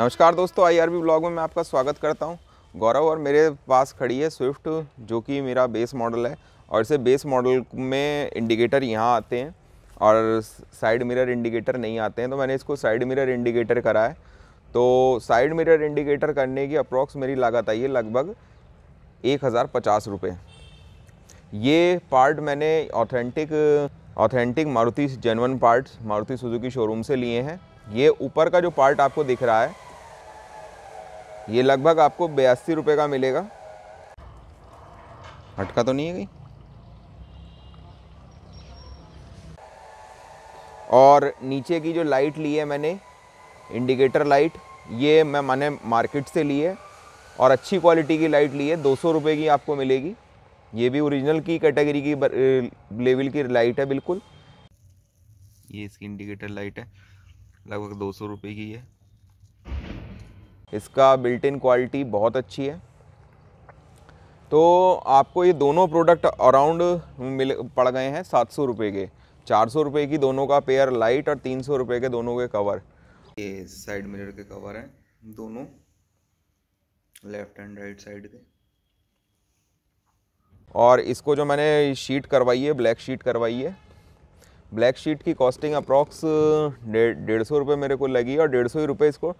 नमस्कार दोस्तों IRB blog में मैं आपका स्वागत करता हूं गौरव और मेरे पास खड़ी है स्विफ्ट जो कि मेरा बेस मॉडल है और इसे बेस मॉडल में इंडिकेटर यहाँ आते हैं और साइड मिरर इंडिकेटर नहीं आते हैं तो मैंने इसको साइड मिरर इंडिकेटर करा है तो साइड मिरर इंडिकेटर करने की अप्रॉक्स मेरी लागत आई है लगभग एक हज़ार पचास रुपये ये पार्ट मैंने authentic authentic Maruti genuine part Maruti Suzuki showroom से लिए हैं ये ऊपर का जो पार्ट आपको दिख रहा है ये लगभग आपको बयासी रुपये का मिलेगा हटका तो नहीं है कहीं और नीचे की जो लाइट ली है मैंने इंडिकेटर लाइट ये मैं मैंने मार्केट से ली है और अच्छी क्वालिटी की लाइट ली है दो सौ रुपये की आपको मिलेगी ये भी ओरिजिनल की कैटेगरी की लेवल की लाइट है बिल्कुल ये इसकी इंडिकेटर लाइट है लगभग दो सौ रुपये की है इसका बिल्ट इन क्वालिटी बहुत अच्छी है तो आपको ये दोनों प्रोडक्ट अराउंड मिल पड़ गए हैं सात सौ रुपये के चार सौ रुपये की दोनों का पेयर लाइट और तीन सौ रुपये के दोनों के कवर ये साइड मिरर के कवर हैं दोनों लेफ्ट एंड राइट साइड के और इसको जो मैंने शीट करवाई है ब्लैक शीट करवाई है ब्लैक शीट की कॉस्टिंग अप्रॉक्स डेढ़ सौ रुपये मेरे को लगी और डेढ़ सौ ही रुपये इसको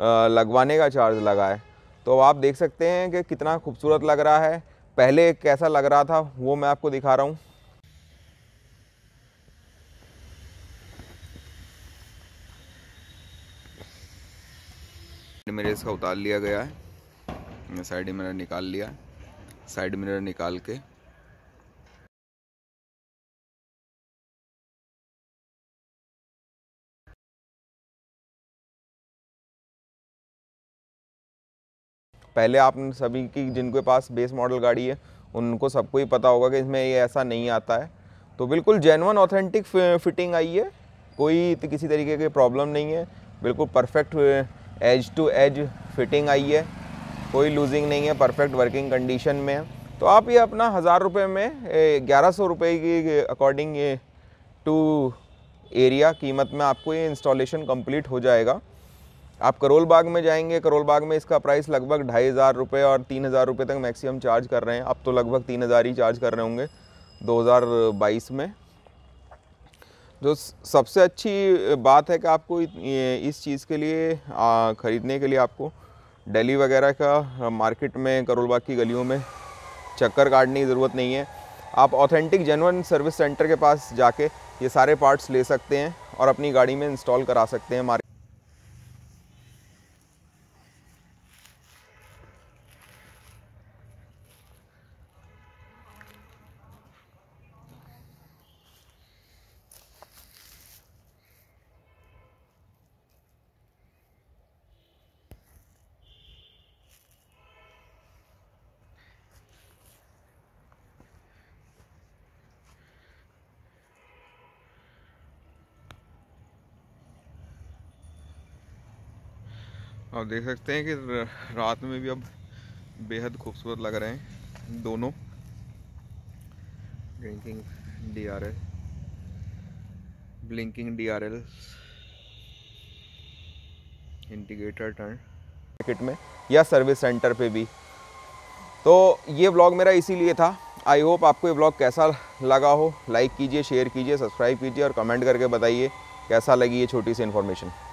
लगवाने का चार्ज लगा है तो आप देख सकते हैं कि कितना खूबसूरत लग रहा है पहले कैसा लग रहा था वो मैं आपको दिखा रहा हूँ मेरे इसका उतार लिया गया है साइड मिरर निकाल लिया साइड मिरर निकाल के पहले आप सभी की जिनके पास बेस मॉडल गाड़ी है उनको सबको ही पता होगा कि इसमें ये ऐसा नहीं आता है तो बिल्कुल जेनवन ऑथेंटिक फिटिंग आई है कोई किसी तरीके की प्रॉब्लम नहीं है बिल्कुल perfect edge to edge fitting आई है कोई लूजिंग नहीं है परफेक्ट वर्किंग कंडीशन में तो आप ये अपना हज़ार रुपये में ग्यारह सौ रुपये की अकॉर्डिंग टू एरिया कीमत में आपको ये इंस्टॉलेशन कंप्लीट हो जाएगा आप करोल बाग में जाएंगे करोल बाग में इसका प्राइस लगभग ढाई हज़ार रुपये और तीन हज़ार रुपये तक मैक्सिमम चार्ज कर रहे हैं अब तो लगभग तीन हज़ार ही चार्ज कर रहे होंगे 2022 में जो सबसे अच्छी बात है कि आपको इस चीज़ के लिए ख़रीदने के लिए आपको डेली वगैरह का मार्केट में करोल बाग की गलियों में चक्कर काटने की ज़रूरत नहीं है आप ऑथेंटिक जेनवन सर्विस सेंटर के पास जाके ये सारे पार्ट्स ले सकते हैं और अपनी गाड़ी में इंस्टॉल करा सकते हैं मार्केट और देख सकते हैं कि रात में भी अब बेहद खूबसूरत लग रहे हैं दोनों blinking D R L blinking D R L integrator turn market में या सर्विस सेंटर पे भी तो ये ब्लॉग मेरा इसीलिए था आई होप आपको ये ब्लॉग कैसा लगा हो लाइक कीजिए शेयर कीजिए सब्सक्राइब कीजिए और कमेंट करके बताइए कैसा लगी ये छोटी सी इन्फॉर्मेशन